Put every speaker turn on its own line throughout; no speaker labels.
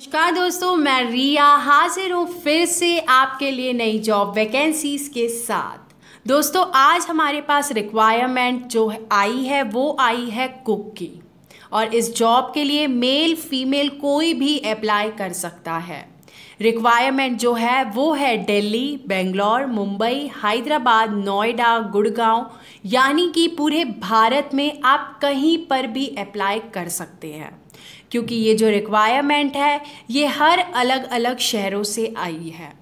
नमस्कार दोस्तों मैं रिया हाजिर हूँ फिर से आपके लिए नई जॉब वैकेंसीज के साथ दोस्तों आज हमारे पास रिक्वायरमेंट जो आई है वो आई है कुक की और इस जॉब के लिए मेल फीमेल कोई भी अप्लाई कर सकता है रिक्वायरमेंट जो है वो है दिल्ली बेंगलोर मुंबई हैदराबाद नोएडा गुड़गांव यानी कि पूरे भारत में आप कहीं पर भी अप्लाई कर सकते हैं क्योंकि ये जो रिक्वायरमेंट है ये हर अलग अलग शहरों से आई है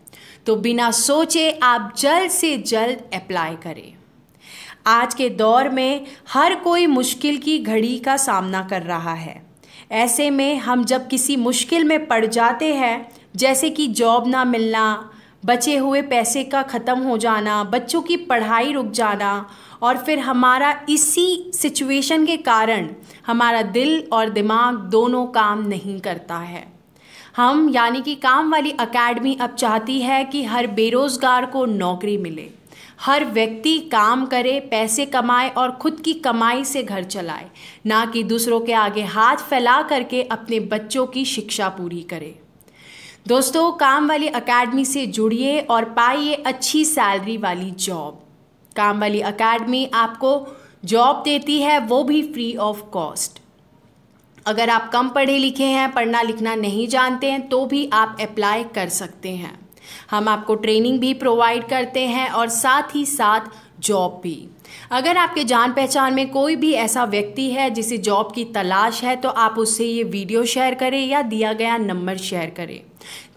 तो बिना सोचे आप जल्द से जल्द अप्लाई करें आज के दौर में हर कोई मुश्किल की घड़ी का सामना कर रहा है ऐसे में हम जब किसी मुश्किल में पड़ जाते हैं जैसे कि जॉब ना मिलना बचे हुए पैसे का ख़त्म हो जाना बच्चों की पढ़ाई रुक जाना और फिर हमारा इसी सिचुएशन के कारण हमारा दिल और दिमाग दोनों काम नहीं करता है हम यानी कि काम वाली अकेडमी अब चाहती है कि हर बेरोज़गार को नौकरी मिले हर व्यक्ति काम करे पैसे कमाए और खुद की कमाई से घर चलाए ना कि दूसरों के आगे हाथ फैला करके अपने बच्चों की शिक्षा पूरी करे दोस्तों काम वाली अकेडमी से जुड़िए और पाइए अच्छी सैलरी वाली जॉब काम वाली अकेडमी आपको जॉब देती है वो भी फ्री ऑफ कॉस्ट अगर आप कम पढ़े लिखे हैं पढ़ना लिखना नहीं जानते हैं तो भी आप अप्लाई कर सकते हैं हम आपको ट्रेनिंग भी प्रोवाइड करते हैं और साथ ही साथ जॉब भी अगर आपके जान पहचान में कोई भी ऐसा व्यक्ति है जिसे जॉब की तलाश है तो आप उससे ये वीडियो शेयर करें या दिया गया नंबर शेयर करें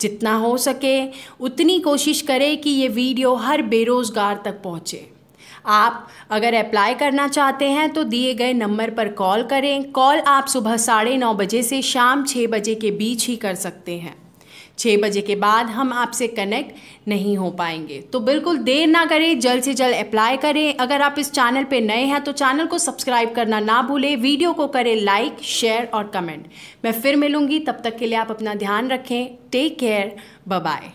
जितना हो सके उतनी कोशिश करें कि ये वीडियो हर बेरोज़गार तक पहुँचे आप अगर अप्लाई करना चाहते हैं तो दिए गए नंबर पर कॉल करें कॉल आप सुबह साढ़े नौ बजे से शाम छः बजे के बीच ही कर सकते हैं छः बजे के बाद हम आपसे कनेक्ट नहीं हो पाएंगे तो बिल्कुल देर ना करें जल्द से जल्द अप्लाई करें अगर आप इस चैनल पे नए हैं तो चैनल को सब्सक्राइब करना ना भूलें वीडियो को करें लाइक शेयर और कमेंट मैं फिर मिलूंगी तब तक के लिए आप अपना ध्यान रखें टेक केयर बाय